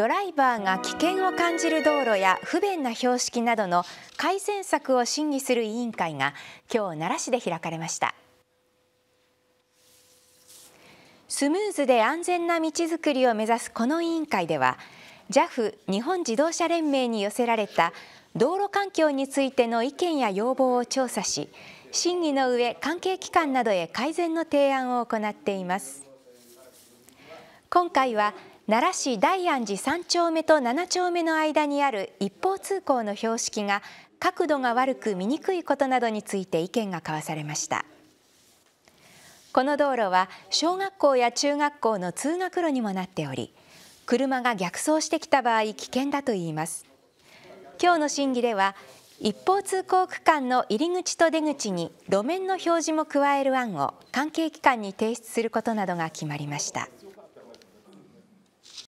ドライバーが危険を感じる道路や不便な標識などの改善策を審議する委員会が今日奈良市で開かれましたスムーズで安全な道づくりを目指すこの委員会では JAF 日本自動車連盟に寄せられた道路環境についての意見や要望を調査し審議の上関係機関などへ改善の提案を行っています今回は奈良市大安寺3丁目と7丁目の間にある一方通行の標識が角度が悪く見にくいことなどについて意見が交わされましたこの道路は小学校や中学校の通学路にもなっており車が逆走してきた場合危険だといいます今日の審議では一方通行区間の入り口と出口に路面の表示も加える案を関係機関に提出することなどが決まりました。